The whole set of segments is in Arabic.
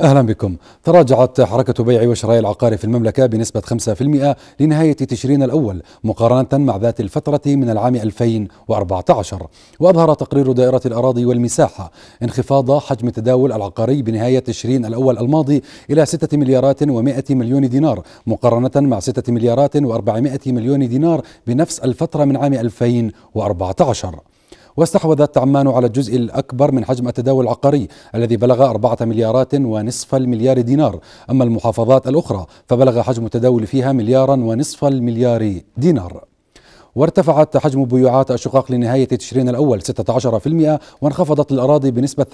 أهلا بكم تراجعت حركة بيع وشراء العقار في المملكة بنسبة 5% لنهاية تشرين الأول مقارنة مع ذات الفترة من العام 2014 وأظهر تقرير دائرة الأراضي والمساحة انخفاض حجم التداول العقاري بنهاية تشرين الأول الماضي إلى 6 مليارات و100 مليون دينار مقارنة مع 6 مليارات و400 مليون دينار بنفس الفترة من عام 2014 واستحوذت عمان على الجزء الأكبر من حجم التداول العقاري الذي بلغ أربعة مليارات ونصف المليار دينار أما المحافظات الأخرى فبلغ حجم التداول فيها مليارا ونصف المليار دينار وارتفعت حجم بيوعات الشقق لنهاية تشرين الأول 16% وانخفضت الأراضي بنسبة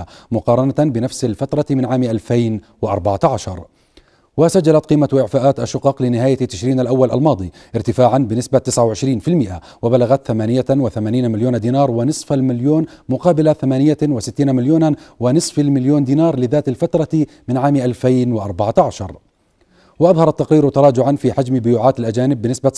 8% مقارنة بنفس الفترة من عام 2014 وسجلت قيمة إعفاءات الشقق لنهاية تشرين الأول الماضي ارتفاعا بنسبة 29% وبلغت 88 مليون دينار ونصف المليون مقابل 68 مليونا ونصف المليون دينار لذات الفترة من عام 2014 وأظهر التقرير تراجعا في حجم بيوعات الأجانب بنسبة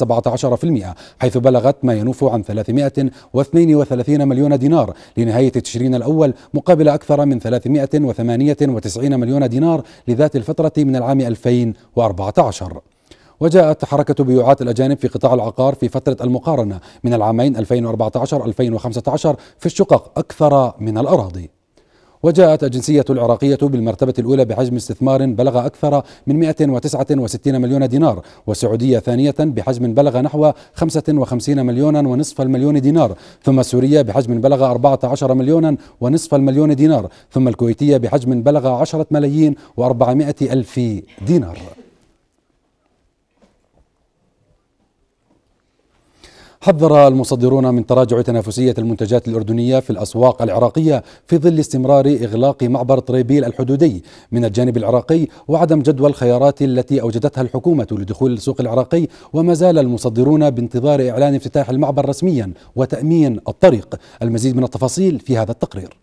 17% حيث بلغت ما ينوف عن 332 مليون دينار لنهاية تشرين الأول مقابل أكثر من 398 مليون دينار لذات الفترة من العام 2014 وجاءت حركة بيوعات الأجانب في قطاع العقار في فترة المقارنة من العامين 2014-2015 في الشقق أكثر من الأراضي وجاءت الجنسية العراقية بالمرتبة الأولى بحجم استثمار بلغ أكثر من 169 مليون دينار والسعودية ثانية بحجم بلغ نحو 55 مليونا ونصف المليون دينار ثم سوريا بحجم بلغ 14 مليونا ونصف المليون دينار ثم الكويتية بحجم بلغ 10 ملايين و400 ألف دينار حذر المصدرون من تراجع تنافسية المنتجات الأردنية في الأسواق العراقية في ظل استمرار إغلاق معبر طريبيل الحدودي من الجانب العراقي وعدم جدوى الخيارات التي أوجدتها الحكومة لدخول السوق العراقي وما زال المصدرون بانتظار إعلان افتتاح المعبر رسميا وتأمين الطريق المزيد من التفاصيل في هذا التقرير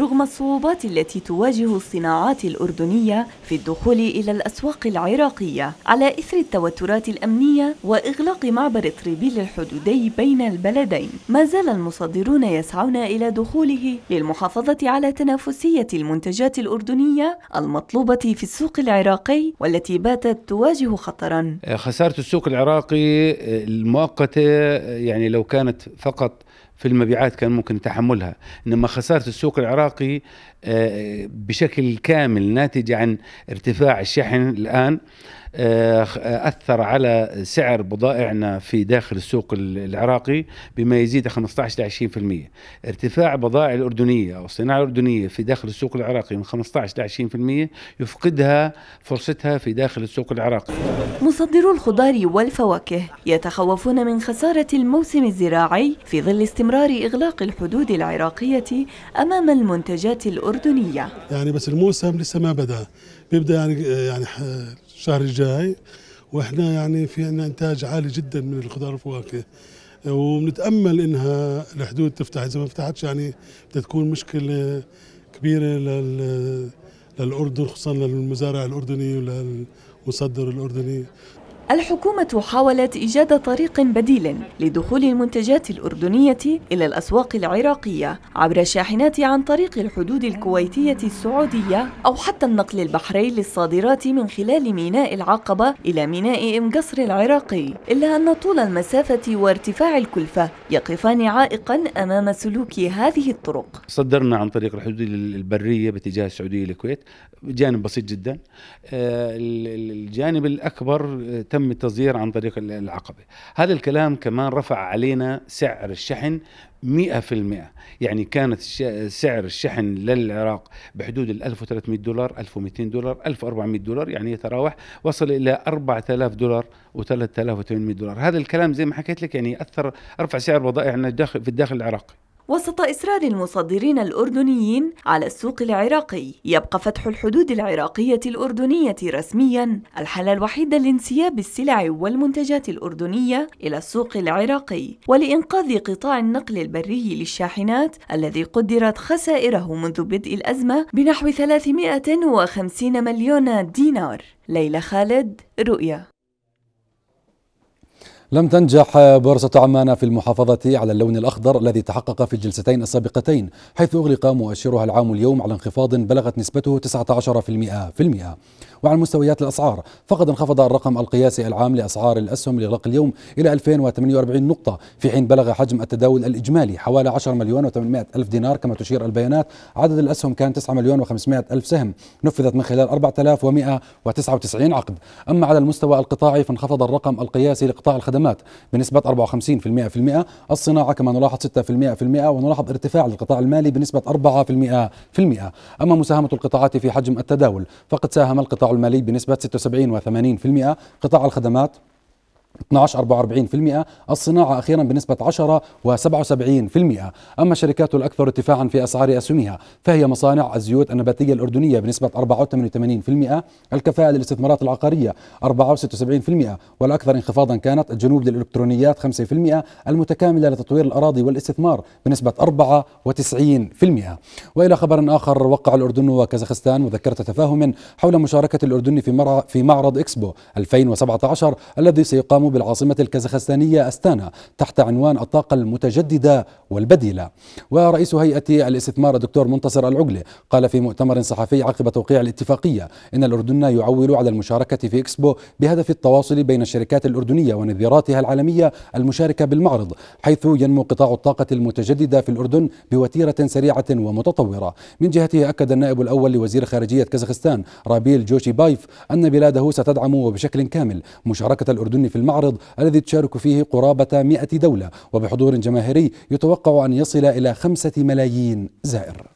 رغم الصعوبات التي تواجه الصناعات الأردنية في الدخول إلى الأسواق العراقية على إثر التوترات الأمنية وإغلاق معبر طريبيل الحدودي بين البلدين ما زال المصدرون يسعون إلى دخوله للمحافظة على تنافسية المنتجات الأردنية المطلوبة في السوق العراقي والتي باتت تواجه خطرا خسارة السوق العراقي المؤقتة يعني لو كانت فقط في المبيعات كان ممكن تحملها انما خساره السوق العراقي آه، بشكل كامل ناتج عن ارتفاع الشحن الآن آه، آه، أثر على سعر بضائعنا في داخل السوق العراقي بما يزيد 15 ل 20% ارتفاع بضائع الأردنية أو الصناعة الأردنية في داخل السوق العراقي من 15 ل 20% يفقدها فرصتها في داخل السوق العراقي مصدرو الخضار والفواكه يتخوفون من خسارة الموسم الزراعي في ظل استمرار إغلاق الحدود العراقية أمام المنتجات الأردنية الأردنية يعني بس الموسم لسه ما بدأ بيبدأ يعني يعني الشهر الجاي واحنا يعني في عندنا انتاج عالي جدا من الخضار والفواكه وبنتامل انها الحدود تفتح اذا ما فتحتش يعني بدها تكون مشكله كبيره لل للاردن خصوصا للمزارع الاردني وللمصدر الاردني الحكومة حاولت إيجاد طريق بديل لدخول المنتجات الأردنية إلى الأسواق العراقية عبر الشاحنات عن طريق الحدود الكويتية السعودية أو حتى النقل البحري للصادرات من خلال ميناء العقبة إلى ميناء إم قصر العراقي إلا أن طول المسافة وارتفاع الكلفة يقفان عائقا أمام سلوك هذه الطرق صدرنا عن طريق الحدود البرية باتجاه السعودية الكويت جانب بسيط جدا آه، الجانب الأكبر آه، تم التصدير عن طريق العقبة هذا الكلام كمان رفع علينا سعر الشحن 100% يعني كانت سعر الشحن للعراق بحدود ال 1300 دولار 1200 دولار 1400 دولار يعني يتراوح وصل الى 4000 دولار و3800 دولار هذا الكلام زي ما حكيت لك يعني اثر ارفع سعر بضائعنا في الداخل العراقي وسط إصرار المصدرين الأردنيين على السوق العراقي يبقى فتح الحدود العراقية الأردنية رسميا الحل الوحيد لانسياب السلع والمنتجات الأردنية إلى السوق العراقي ولإنقاذ قطاع النقل البري للشاحنات الذي قدرت خسائره منذ بدء الأزمة بنحو 350 مليون دينار ليلى خالد رؤيا لم تنجح بورصة عمان في المحافظة على اللون الأخضر الذي تحقق في الجلستين السابقتين حيث أغلق مؤشرها العام اليوم على انخفاض بلغت نسبته 19% في المئة. وعن مستويات الأسعار فقد انخفض الرقم القياسي العام لأسعار الأسهم لإغلاق اليوم إلى 2048 نقطة في حين بلغ حجم التداول الإجمالي حوالي 10 مليون و800 ألف دينار كما تشير البيانات عدد الأسهم كان 9 مليون و500 ألف سهم نفذت من خلال 4199 عقد أما على المستوى القطاعي فانخفض الرقم القياسي لقطاع الخدمات الخدمات بنسبة 54% في المئة الصناعة كما نلاحظ 6% في المئة ونلاحظ ارتفاع للقطاع المالي بنسبة 4% في المئة في المئة أما مساهمة القطاعات في حجم التداول فقد ساهم القطاع المالي بنسبة 76 و80% قطاع الخدمات 12 44% الصناعة أخيرا بنسبة 10 و77% أما الشركات الأكثر ارتفاعا في أسعار أسهمها فهي مصانع الزيوت النباتية الأردنية بنسبة 84% الكفاءة للاستثمارات العقارية 74% والأكثر انخفاضا كانت الجنوب للإلكترونيات 5% المتكاملة لتطوير الأراضي والاستثمار بنسبة 94% وإلى خبر آخر وقع الأردن وكازاخستان مذكرة تفاهم حول مشاركة الأردن في, في معرض إكسبو 2017 الذي سيقام تقام بالعاصمة الكازاخستانية أستانا تحت عنوان الطاقة المتجددة والبديلة ورئيس هيئة الاستثمار الدكتور منتصر العقلي قال في مؤتمر صحفي عقب توقيع الاتفاقية إن الأردن يعول على المشاركة في إكسبو بهدف التواصل بين الشركات الأردنية ونظيراتها العالمية المشاركة بالمعرض حيث ينمو قطاع الطاقة المتجددة في الأردن بوتيرة سريعة ومتطورة من جهته أكد النائب الأول لوزير خارجية كازاخستان رابيل جوشي بايف أن بلاده ستدعم وبشكل كامل مشاركة الأردن في المعرض المعرض الذي تشارك فيه قرابة مئة دولة وبحضور جماهيري يتوقع أن يصل إلى خمسة ملايين زائر